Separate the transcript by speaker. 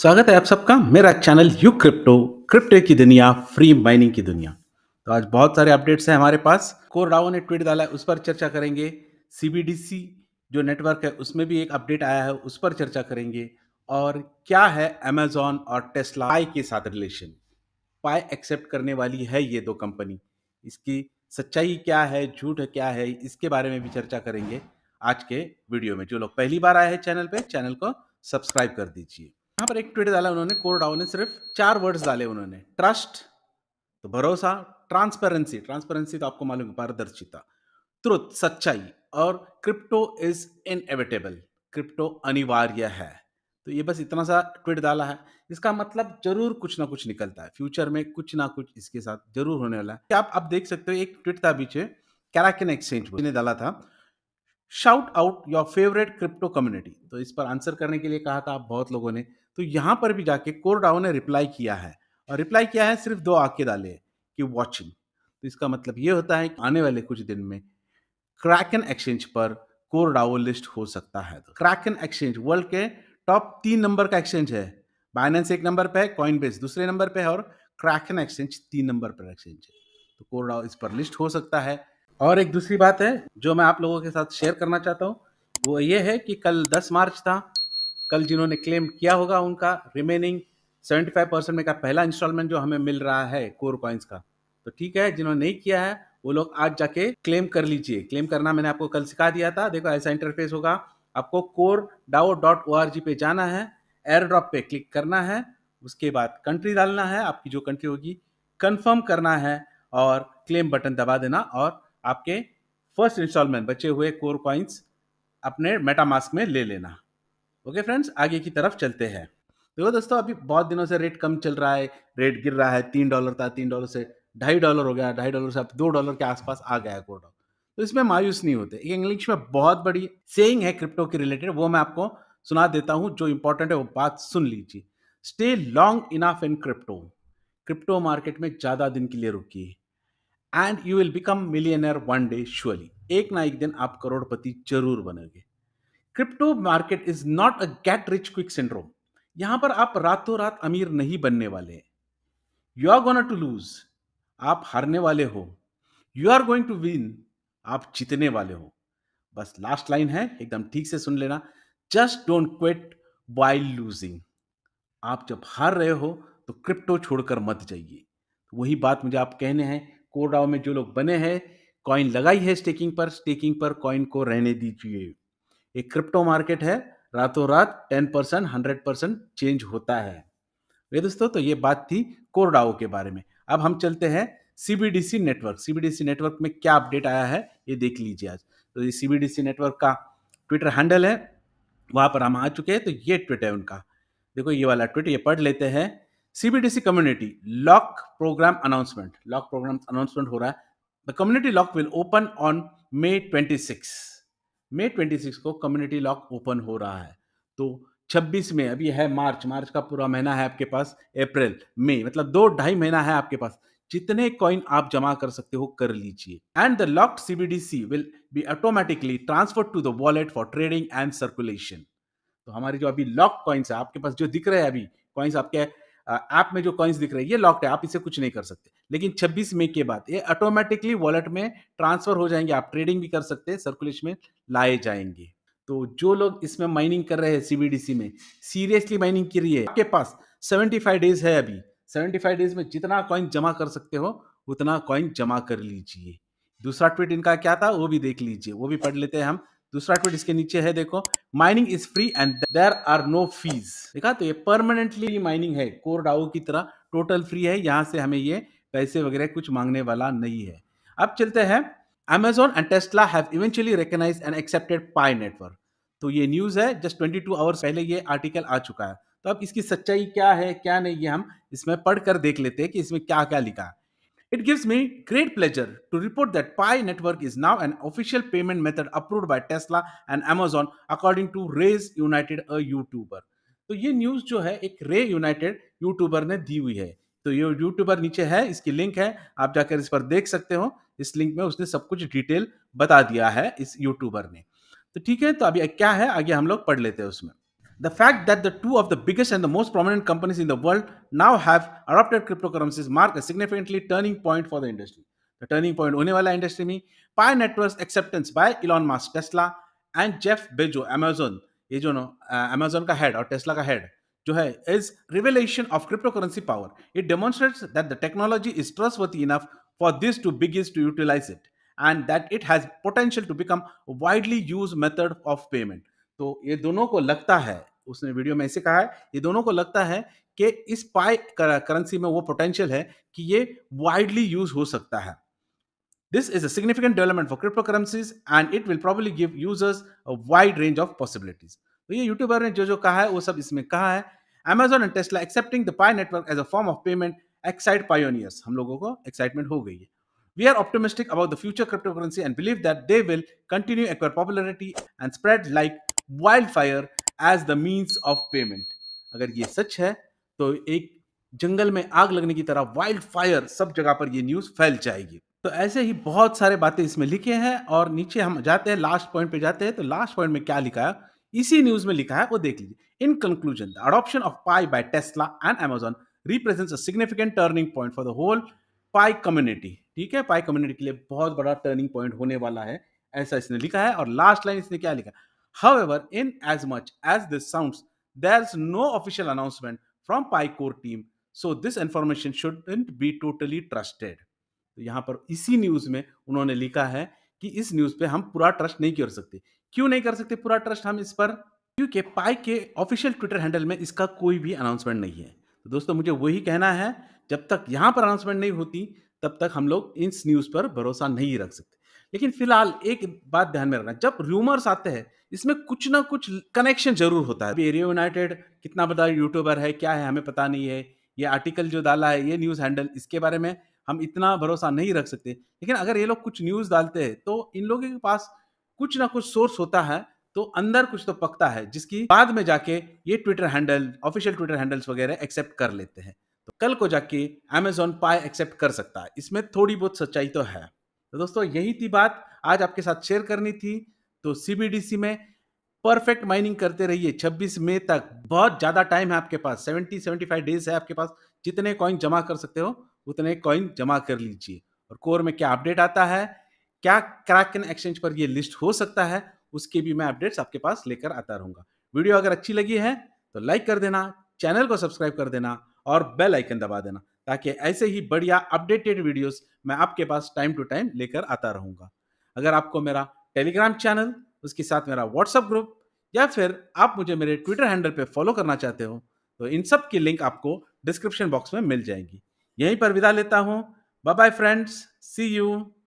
Speaker 1: स्वागत है आप सबका मेरा चैनल यू क्रिप्टो क्रिप्टो की दुनिया फ्री माइनिंग की दुनिया तो आज बहुत सारे अपडेट्स हैं हमारे पास राव ने ट्वीट डाला है उस पर चर्चा करेंगे सीबीडीसी जो नेटवर्क है उसमें भी एक अपडेट आया है उस पर चर्चा करेंगे और क्या है अमेजोन और टेस्ला पाई के साथ रिलेशन पाई एक्सेप्ट करने वाली है ये दो कंपनी इसकी सच्चाई क्या है झूठ क्या है इसके बारे में भी चर्चा करेंगे आज के वीडियो में जो लोग पहली बार आए हैं चैनल पे चैनल को सब्सक्राइब कर दीजिए यहाँ पर एक ट्वीट डाला उन्होंने कोर डाउन ने सिर्फ चार वर्ड्स डाले उन्होंने ट्रस्ट तो भरोसा ट्रांसपेरेंसी ट्रांसपेरेंसी तो आपको मालूम पारदर्शिता ट्रुथ सच्चाई और क्रिप्टो इज इनएविटेबल क्रिप्टो अनिवार्य है तो ये बस इतना सा ट्वीट डाला है इसका मतलब जरूर कुछ ना कुछ निकलता है फ्यूचर में कुछ ना कुछ इसके साथ जरूर होने वाला है आप आप देख सकते हो एक ट्वीट था पीछे कैराकिन एक्सचेंज ने डाला था shout out your favourite crypto community तो इस पर आंसर करने के लिए कहा था आप बहुत लोगों ने तो यहाँ पर भी जाके कोरडाओ ने रिप्लाई किया है और रिप्लाई किया है सिर्फ दो आके डाले कि वॉचिंग तो इसका मतलब ये होता है कि आने वाले कुछ दिन में क्रैकन एक्सचेंज पर कोरडाओ लिस्ट हो सकता है तो क्रैकन एक्सचेंज वर्ल्ड के टॉप तीन नंबर का एक्सचेंज है बाइनेंस एक नंबर पे है बेस दूसरे नंबर पे है और क्रैकन एक्सचेंज तीन नंबर पर एक्सचेंज है तो कोरडाओ इस पर लिस्ट हो सकता है और एक दूसरी बात है जो मैं आप लोगों के साथ शेयर करना चाहता हूँ वो ये है कि कल 10 मार्च था कल जिन्होंने क्लेम किया होगा उनका रिमेनिंग 75 परसेंट में का पहला इंस्टॉलमेंट जो हमें मिल रहा है कोर कॉइन्स का तो ठीक है जिन्होंने नहीं किया है वो लोग आज जाके क्लेम कर लीजिए क्लेम करना मैंने आपको कल सिखा दिया था देखो ऐसा इंटरफेस होगा आपको Core DAO dot O R G पे जाना है एयर ड्रॉप पे क्लिक करना है उसके बाद कंट्री डालना है आपकी जो कंट्री होगी कंफर्म करना है और क्लेम बटन दबा देना और आपके फर्स्ट इंस्टॉलमेंट बचे हुए कोर कॉइन्स अपने मेटामास्क में ले लेना ओके फ्रेंड्स आगे की तरफ चलते हैं देखो दोस्तों अभी बहुत दिनों से रेट कम चल रहा है रेट गिर रहा है तीन डॉलर था तीन डॉलर से ढाई डॉलर हो गया ढाई डॉलर से अब दो डॉलर के आसपास आ गया कोर डॉलर तो इसमें मायूस नहीं होते एक इंग्लिश में बहुत बड़ी सेइंग है क्रिप्टो के रिलेटेड वो मैं आपको सुना देता हूँ जो इंपॉर्टेंट है वो बात सुन लीजिए stay long enough in crypto crypto market में ज़्यादा दिन के लिए रुकी and you will become millionaire one day surely एक ना एक दिन आप करोड़पति जरूर बनोगे crypto market is not a get rich quick syndrome यहां पर आप रातों रात अमीर नहीं बनने वाले you are gonna to lose आप हारने वाले हो you are going to win आप जीतने वाले हो बस लास्ट लाइन है एकदम ठीक से सुन लेना just don't quit while losing आप जब हार रहे हो तो क्रिप्टो छोड़कर मत जाइए तो वही बात मुझे आप कहने हैं कोडाव में जो लोग बने हैं कॉइन लगाई है स्टेकिंग पर स्टेकिंग पर कॉइन को रहने दीजिए एक क्रिप्टो मार्केट है रातों रात ten percent hundred percent change होता है वे दोस्तों तो ये बात थी कोरडाओ के बारे में अब हम चलते हैं सीबीडीसी नेटवर्क सीबीडीसी नेटवर्क में क्या अपडेट आया है ये देख लीजिए आज तो ये सीबीडीसी नेटवर्क का ट्विटर हैंडल है वहाँ पर हम आ चुके हैं तो ये ट्विट है उनका देखो ये वाला ट्विट ये पढ़ लेते हैं CBDC community lock program announcement. Lock program announcement हो रहा है. The community lock will open on May 26. May 26 को community lock open हो रहा है. तो 26 में अभी है मार्च मार्च का पूरा महीना है आपके पास अप्रैल मई मतलब दो ढाई महीना है आपके पास जितने कॉइन आप जमा कर सकते हो कर लीजिए and the locked CBDC will be automatically transfer to the wallet for trading and circulation तो हमारे जो अभी लॉक कॉइन्स है आपके पास जो दिख रहे हैं अभी कॉइन्स आपके ऐप में जो कॉइन्स दिख रही है लॉक्ड है आप इसे कुछ नहीं कर सकते लेकिन 26 मई के बाद ये ऑटोमेटिकली वॉलेट में ट्रांसफर हो जाएंगे आप ट्रेडिंग भी कर सकते हैं सर्कुलेशन में लाए जाएंगे तो जो लोग इसमें माइनिंग कर रहे हैं सीबीडीसी में सीरियसली माइनिंग की रही है आपके पास 75 डेज है अभी 75 डेज में जितना कॉइन जमा कर सकते हो उतना कॉइन जमा कर लीजिए दूसरा ट्वीट इनका क्या था वो भी देख लीजिए वो भी पढ़ लेते हैं हम दूसरा ट्वीट इसके नीचे है देखो mining is free and there are no fees देखा तो ये परमानेंटली माइनिंग है कोर डाओ की तरह टोटल फ्री है यहाँ से हमें ये पैसे वगैरह कुछ मांगने वाला नहीं है अब चलते हैं Amazon and Tesla have eventually recognized and accepted Pi network. तो ये न्यूज है जस्ट 22 आवर्स पहले ये आर्टिकल आ चुका है तो अब इसकी सच्चाई क्या है क्या नहीं ये हम इसमें पढ़ कर देख लेते हैं कि इसमें क्या क्या लिखा है It gives me great pleasure to report that Pi Network is now an official payment method approved by Tesla and Amazon according to Ray's United a YouTuber. तो ये न्यूज़ जो है एक रे यूनाइटेड यूट्यूबर ने दी हुई है तो ये यूट्यूबर नीचे है इसकी लिंक है आप जाकर इस पर देख सकते हो इस लिंक में उसने सब कुछ डिटेल बता दिया है इस यूट्यूबर ने तो ठीक है तो अभी क्या है आगे हम लोग पढ़ लेते हैं उसमें The fact that the two of the biggest and the most prominent companies in the world now have adopted cryptocurrencies mark a significantly turning point for the industry. The turning point होने वाला industry में Pi network's acceptance by Elon Musk, Tesla, and Jeff Bezos, Amazon. ये जो ना Amazon का head और Tesla का head जो है is revelation of cryptocurrency power it demonstrates that the technology is trustworthy enough for this to begins to utilise it and that it has potential to become a widely used method of payment तो ये दोनों को लगता है उसने video में ऐसे कहा है ये दोनों को लगता है कि इस पाई करेंसी में वो पोटेंशियल है कि ये वाइडली यूज हो सकता है This is a significant development for cryptocurrencies and it will probably give users a wide range of possibilities. तो ये यूट्यूबर ने जो जो कहा है वो सब इसमें कहा है Amazon and Tesla accepting the Pi network as a form of payment excite pioneers. हम लोगों को excitement हो गई है. We are optimistic about the future cryptocurrency and believe that they will continue acquire popularity and spread like wildfire as the means of payment अगर ये सच है तो एक जंगल में आग लगने की तरह वाइल्ड फायर सब जगह पर ये न्यूज़ फैल जाएगी तो ऐसे ही बहुत सारे बातें इसमें लिखे हैं और नीचे हम जाते हैं लास्ट पॉइंट पे जाते हैं तो लास्ट पॉइंट में क्या लिखा है इसी न्यूज में लिखा है वो देख लीजिए in conclusion the adoption of Pi by Tesla and Amazon represents a significant turning point for the whole Pi community ठीक है पाई कम्युनिटी के लिए बहुत बड़ा टर्निंग पॉइंट होने वाला है ऐसा इसने लिखा है और लास्ट लाइन इसने क्या लिखा However, in as much as this sounds, there's no official announcement from PyCore team, so this information shouldn't be totally trusted. तो यहाँ पर इसी न्यूज़ में उन्होंने लिखा है कि इस न्यूज़ पे हम पूरा ट्रस्ट नहीं कर सकते क्यों नहीं कर सकते पूरा ट्रस्ट हम इस पर क्योंकि पाई के ऑफिशियल ट्विटर हैंडल में इसका कोई भी अनाउंसमेंट नहीं है तो दोस्तों मुझे वही कहना है जब तक यहाँ पर अनाउंसमेंट नहीं होती तब तक हम लोग इस न्यूज़ पर भरोसा नहीं रख सकते लेकिन फिलहाल एक बात ध्यान में रखना जब र्यूमर्स आते हैं इसमें कुछ ना कुछ कनेक्शन जरूर होता है एरियो यूनाइटेड कितना बड़ा यूट्यूबर है क्या है हमें पता नहीं है ये आर्टिकल जो डाला है ये न्यूज़ हैंडल इसके बारे में हम इतना भरोसा नहीं रख सकते लेकिन अगर ये लोग कुछ न्यूज़ डालते हैं तो इन लोगों के पास कुछ ना कुछ सोर्स होता है तो अंदर कुछ तो पकता है जिसकी बाद में जाके ये Twitter handle official Twitter handles वगैरह एक्सेप्ट कर लेते हैं तो कल को जाके अमेजोन पाए एक्सेप्ट कर सकता है इसमें थोड़ी बहुत सच्चाई तो है तो दोस्तों यही थी बात आज आपके साथ शेयर करनी थी तो सी में परफेक्ट माइनिंग करते रहिए 26 मई तक बहुत ज़्यादा टाइम है आपके पास 70 75 डेज है आपके पास जितने कॉइन जमा कर सकते हो उतने कॉइन जमा कर लीजिए और कोर में क्या अपडेट आता है क्या क्रैकन एक्सचेंज पर ये लिस्ट हो सकता है उसके भी मैं अपडेट्स आपके पास लेकर आता रहूँगा वीडियो अगर अच्छी लगी है तो लाइक कर देना चैनल को सब्सक्राइब कर देना और बेल आइकन दबा देना ताकि ऐसे ही बढ़िया अपडेटेड वीडियोस मैं आपके पास टाइम टू टाइम लेकर आता रहूँगा अगर आपको मेरा टेलीग्राम चैनल उसके साथ मेरा व्हाट्सएप ग्रुप या फिर आप मुझे मेरे ट्विटर हैंडल पर फॉलो करना चाहते हो तो इन सब की लिंक आपको डिस्क्रिप्शन बॉक्स में मिल जाएगी यहीं पर विदा लेता हूँ बाय फ्रेंड्स सी यू